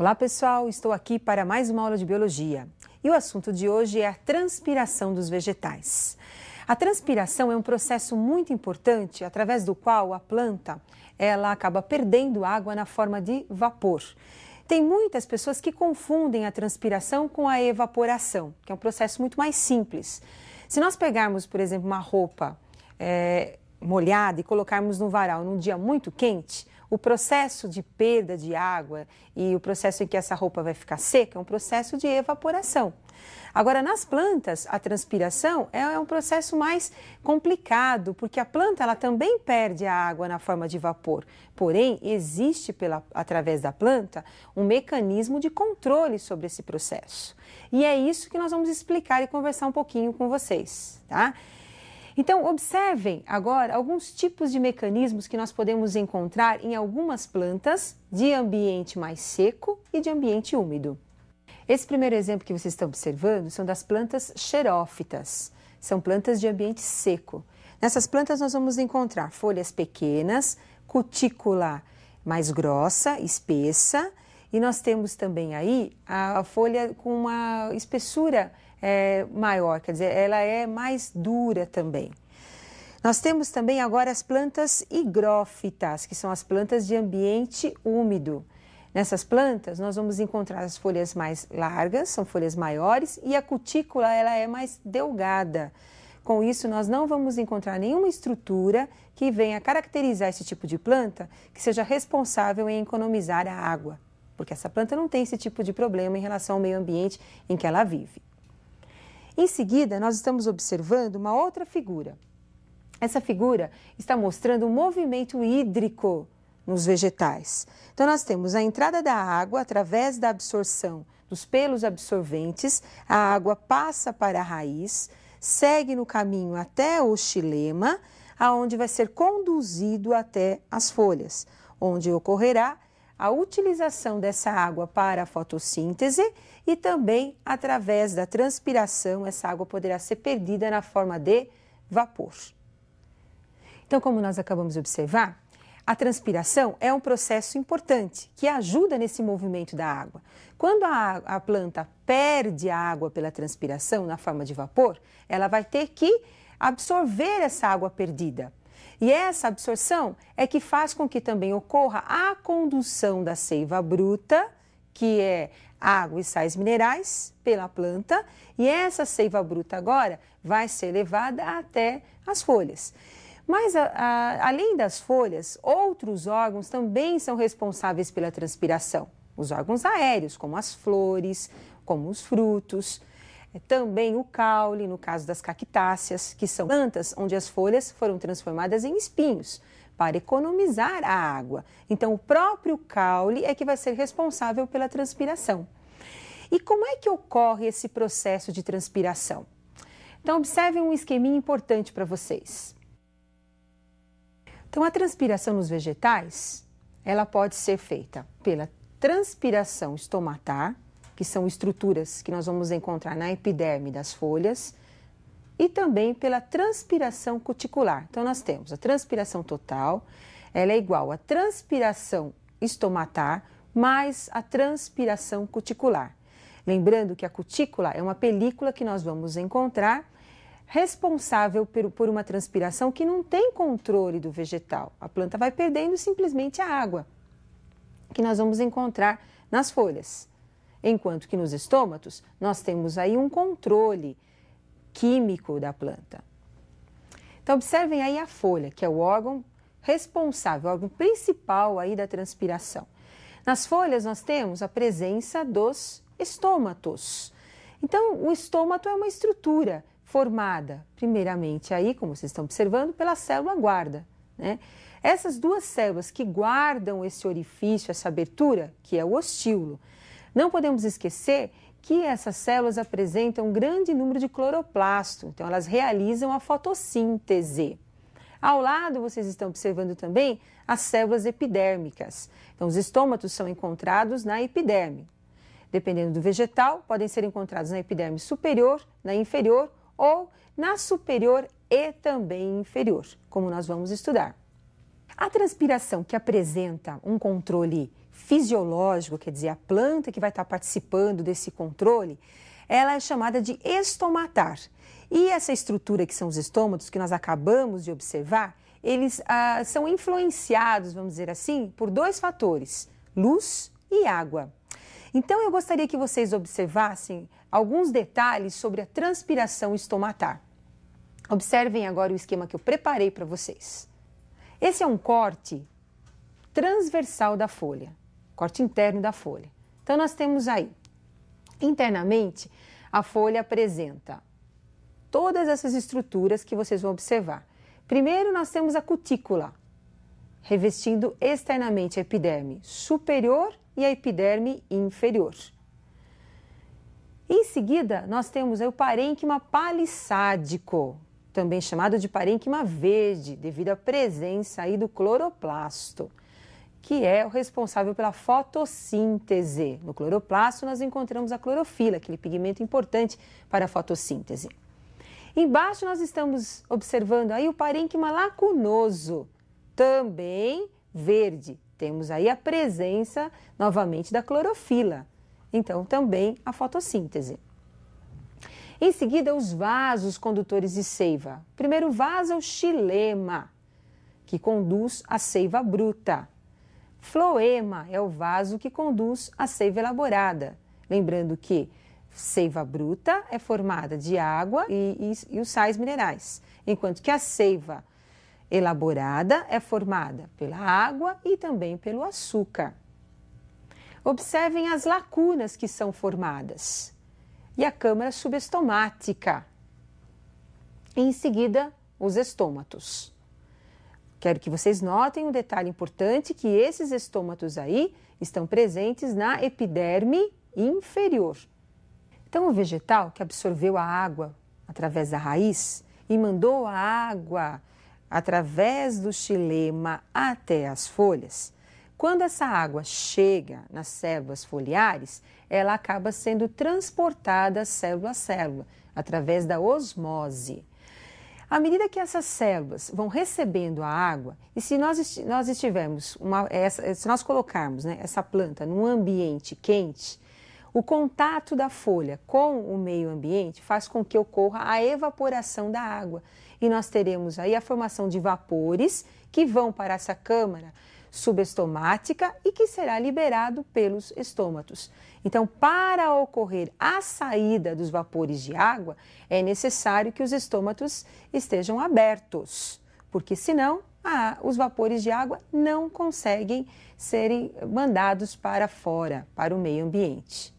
Olá pessoal, estou aqui para mais uma aula de biologia e o assunto de hoje é a transpiração dos vegetais. A transpiração é um processo muito importante através do qual a planta ela acaba perdendo água na forma de vapor. Tem muitas pessoas que confundem a transpiração com a evaporação, que é um processo muito mais simples. Se nós pegarmos, por exemplo, uma roupa é, molhada e colocarmos no varal num dia muito quente, o processo de perda de água e o processo em que essa roupa vai ficar seca é um processo de evaporação. Agora, nas plantas, a transpiração é, é um processo mais complicado, porque a planta ela também perde a água na forma de vapor. Porém, existe pela, através da planta um mecanismo de controle sobre esse processo. E é isso que nós vamos explicar e conversar um pouquinho com vocês, tá? Então, observem agora alguns tipos de mecanismos que nós podemos encontrar em algumas plantas de ambiente mais seco e de ambiente úmido. Esse primeiro exemplo que vocês estão observando são das plantas xerófitas, são plantas de ambiente seco. Nessas plantas nós vamos encontrar folhas pequenas, cutícula mais grossa, espessa, e nós temos também aí a folha com uma espessura é, maior, quer dizer, ela é mais dura também. Nós temos também agora as plantas higrófitas, que são as plantas de ambiente úmido. Nessas plantas, nós vamos encontrar as folhas mais largas, são folhas maiores, e a cutícula ela é mais delgada. Com isso, nós não vamos encontrar nenhuma estrutura que venha caracterizar esse tipo de planta que seja responsável em economizar a água, porque essa planta não tem esse tipo de problema em relação ao meio ambiente em que ela vive. Em seguida, nós estamos observando uma outra figura. Essa figura está mostrando o um movimento hídrico nos vegetais. Então, nós temos a entrada da água através da absorção dos pelos absorventes, a água passa para a raiz, segue no caminho até o xilema, aonde vai ser conduzido até as folhas, onde ocorrerá a utilização dessa água para a fotossíntese e também através da transpiração, essa água poderá ser perdida na forma de vapor. Então, como nós acabamos de observar, a transpiração é um processo importante que ajuda nesse movimento da água. Quando a, a, planta perde a água pela transpiração na forma de vapor, ela vai ter que absorver essa água perdida e essa absorção é que faz com que também ocorra a condução da seiva bruta, que é água e sais minerais, pela planta, e essa seiva bruta agora vai ser levada até as folhas. Mas, a, a, além das folhas, outros órgãos também são responsáveis pela transpiração. Os órgãos aéreos, como as flores, como os frutos. É também o caule, no caso das cactáceas, que são plantas onde as folhas foram transformadas em espinhos para economizar a água. Então, o próprio caule é que vai ser responsável pela transpiração. E como é que ocorre esse processo de transpiração? Então, observe um esqueminha importante para vocês. Então, a transpiração nos vegetais, ela pode ser feita pela transpiração estomatar, que são estruturas que nós vamos encontrar na epiderme das folhas, e também pela transpiração cuticular. Então, nós temos a transpiração total, ela é igual à transpiração estomatar mais a transpiração cuticular. Lembrando que a cutícula é uma película que nós vamos encontrar responsável por uma transpiração que não tem controle do vegetal. A planta vai perdendo simplesmente a água que nós vamos encontrar nas folhas enquanto que nos estômatos nós temos aí um controle químico da planta. Então observem aí a folha, que é o órgão responsável, o órgão principal aí da transpiração. Nas folhas nós temos a presença dos estômatos. Então, o estômato é uma estrutura formada, primeiramente aí, como vocês estão observando, pela célula guarda. Né? Essas duas células que guardam esse orifício, essa abertura, que é o ostíolo, não podemos esquecer que essas células apresentam um grande número de cloroplasto, então elas realizam a fotossíntese. Ao lado, vocês estão observando também as células epidérmicas. Então, os estômatos são encontrados na epiderme. Dependendo do vegetal, podem ser encontrados na epiderme superior, na inferior ou na superior e também inferior, como nós vamos estudar. A transpiração que apresenta um controle fisiológico, quer dizer, a planta que vai estar participando desse controle, ela é chamada de estomatar. E essa estrutura que são os estômatos, que nós acabamos de observar, eles ah, são influenciados, vamos dizer assim, por dois fatores: luz e água. Então, eu gostaria que vocês observassem alguns detalhes sobre a transpiração estomatar. Observem agora o esquema que eu preparei para vocês. Esse é um corte transversal da folha corte interno da folha. Então, nós temos aí, internamente, a folha apresenta todas essas estruturas que vocês vão observar. Primeiro, nós temos a cutícula, revestindo externamente a epiderme superior e a epiderme inferior. Em seguida, nós temos o parênquima palissádico, também chamado de parênquima verde, devido à presença aí do cloroplasto que é o responsável pela fotossíntese. No cloroplasto, nós encontramos a clorofila, aquele pigmento importante para a fotossíntese. Embaixo, nós estamos observando aí o parênquima lacunoso, também verde. Temos aí a presença, novamente, da clorofila. Então, também a fotossíntese. Em seguida, os vasos condutores de seiva. O primeiro vaso é o xilema, que conduz a seiva bruta. Floema é o vaso que conduz a seiva elaborada. Lembrando que seiva bruta é formada de água e, e, e os sais minerais, enquanto que a seiva elaborada é formada pela água e também pelo açúcar. Observem as lacunas que são formadas e a câmara subestomática. E em seguida, os estômatos. Quero que vocês notem um detalhe importante que esses estômatos aí estão presentes na epiderme inferior. Então, o vegetal que absorveu a água através da raiz e mandou a água através do xilema até as folhas, quando essa água chega nas células foliares, ela acaba sendo transportada célula a célula através da osmose. À medida que essas células vão recebendo a água, e se nós, nós estivermos, uma, essa, se nós colocarmos né, essa planta num ambiente quente, o contato da folha com o meio ambiente faz com que ocorra a evaporação da água. E nós teremos aí a formação de vapores que vão para essa câmara subestomática e que será liberado pelos estômatos. Então, para ocorrer a saída dos vapores de água, é necessário que os estômatos estejam abertos, porque senão ah, os vapores de água não conseguem serem mandados para fora, para o meio ambiente.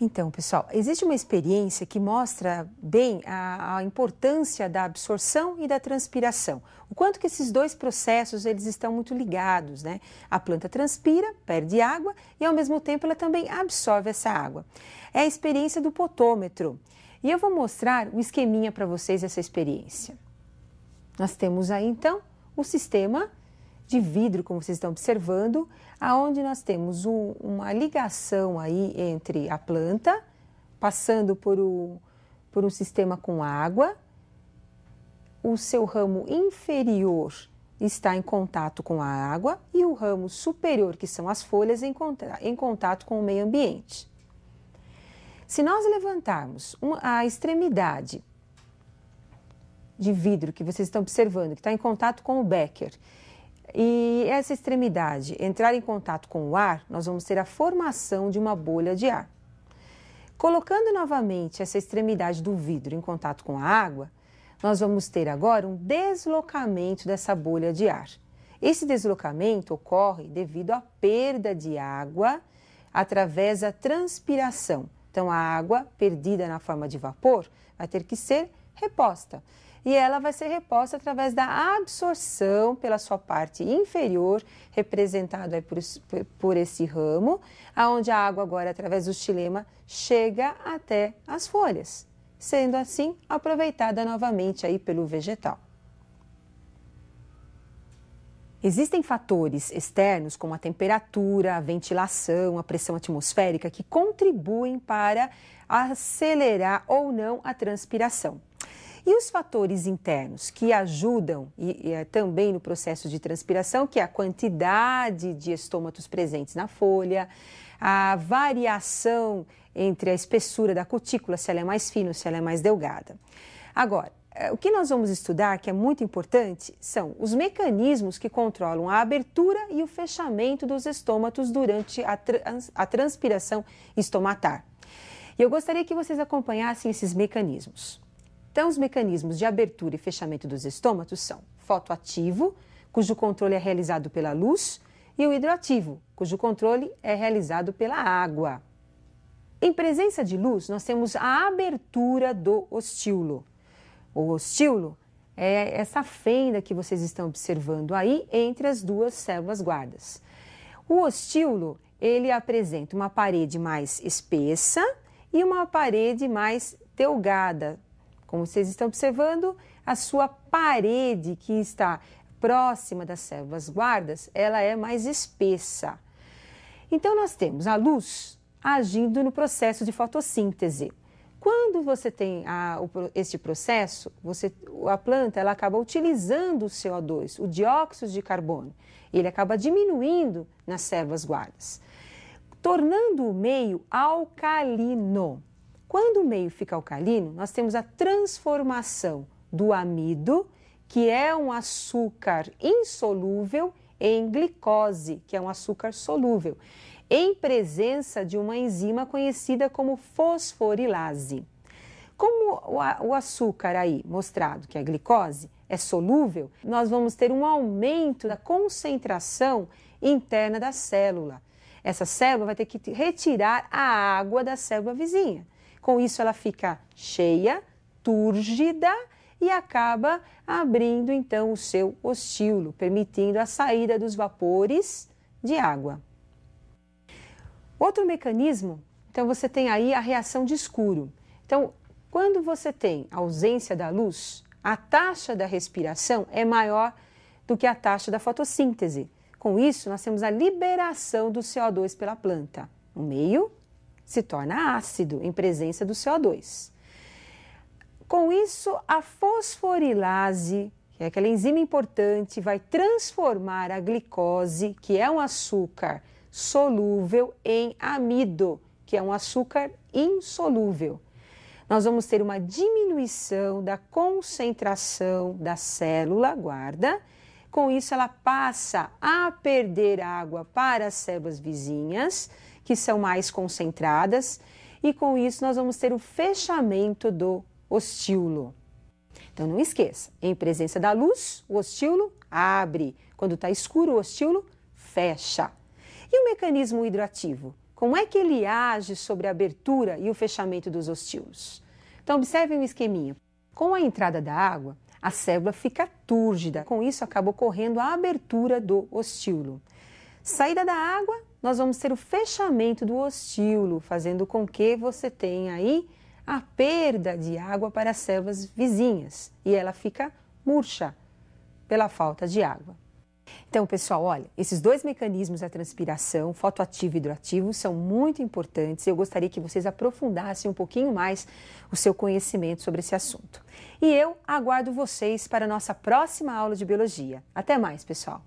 Então, pessoal, existe uma experiência que mostra bem a, a, importância da absorção e da transpiração. O quanto que esses dois processos eles estão muito ligados, né? A planta transpira, perde água e ao mesmo tempo ela também absorve essa água. É a experiência do potômetro. E eu vou mostrar um esqueminha para vocês essa experiência. Nós temos aí então o sistema de vidro, como vocês estão observando, aonde nós temos um, uma ligação aí entre a planta, passando por, o, por um sistema com água, o seu ramo inferior está em contato com a água e o ramo superior, que são as folhas, em, em contato com o meio ambiente. Se nós levantarmos uma, a extremidade de vidro que vocês estão observando, que está em contato com o Becker, e essa extremidade entrar em contato com o ar, nós vamos ter a formação de uma bolha de ar. Colocando novamente essa extremidade do vidro em contato com a água, nós vamos ter agora um deslocamento dessa bolha de ar. Esse deslocamento ocorre devido à perda de água através da transpiração. Então, a água perdida na forma de vapor vai ter que ser reposta e ela vai ser reposta através da absorção pela sua parte inferior, representada aí por, por esse ramo, aonde a água agora, através do xilema, chega até as folhas, sendo assim aproveitada novamente aí pelo vegetal. Existem fatores externos, como a temperatura, a ventilação, a pressão atmosférica, que contribuem para acelerar ou não a transpiração. E os fatores internos que ajudam e, e, eh, também no processo de transpiração, que é a quantidade de estômatos presentes na folha, a variação entre a espessura da cutícula, se ela é mais fina ou se ela é mais delgada. Agora, eh, o que nós vamos estudar, que é muito importante, são os mecanismos que controlam a abertura e o fechamento dos estômatos durante a, trans, a transpiração estomatar. E eu gostaria que vocês acompanhassem esses mecanismos. Então, os mecanismos de abertura e fechamento dos estômatos são fotoativo, cujo controle é realizado pela luz, e o hidroativo, cujo controle é realizado pela água. Em presença de luz, nós temos a abertura do ostíolo. O ostíolo é essa fenda que vocês estão observando aí entre as duas células guardas. O ostíolo, ele apresenta uma parede mais espessa e uma parede mais delgada, como vocês estão observando, a sua parede que está próxima das células guardas, ela é mais espessa. Então nós temos a luz agindo no processo de fotossíntese. Quando você tem a, o, este processo, você, a planta ela acaba utilizando o CO2, o dióxido de carbono. Ele acaba diminuindo nas células guardas, tornando o meio alcalino. Quando o meio fica alcalino, nós temos a transformação do amido, que é um açúcar insolúvel, em glicose, que é um açúcar solúvel, em presença de uma enzima conhecida como fosforilase. Como o açúcar aí mostrado, que é a glicose, é solúvel, nós vamos ter um aumento da concentração interna da célula. Essa célula vai ter que retirar a água da célula vizinha. Com isso, ela fica cheia, túrgida e acaba abrindo então o seu ostíolo, permitindo a saída dos vapores de água. Outro mecanismo, então você tem aí a reação de escuro. Então, quando você tem ausência da luz, a taxa da respiração é maior do que a taxa da fotossíntese. Com isso, nós temos a liberação do CO2 pela planta no meio se torna ácido em presença do CO2. Com isso, a fosforilase, que é aquela enzima importante, vai transformar a glicose, que é um açúcar solúvel, em amido, que é um açúcar insolúvel. Nós vamos ter uma diminuição da concentração da célula, guarda. Com isso, ela passa a perder água para as células vizinhas que são mais concentradas, e com isso nós vamos ter o fechamento do ostíolo. Então não esqueça, em presença da luz, o ostíolo abre, quando está escuro, o ostíolo fecha. E o mecanismo hidroativo? Como é que ele age sobre a abertura e o fechamento dos ostíolos? Então observe um esqueminha. Com a entrada da água, a célula fica túrgida, com isso acaba ocorrendo a abertura do ostíolo. Saída da água, nós vamos ter o fechamento do ostíolo, fazendo com que você tenha aí a perda de água para as selvas vizinhas e ela fica murcha pela falta de água. Então, pessoal, olha, esses dois mecanismos da transpiração, fotoativo e hidroativo, são muito importantes. Eu gostaria que vocês aprofundassem um pouquinho mais o seu conhecimento sobre esse assunto. E eu aguardo vocês para a nossa próxima aula de biologia. Até mais, pessoal!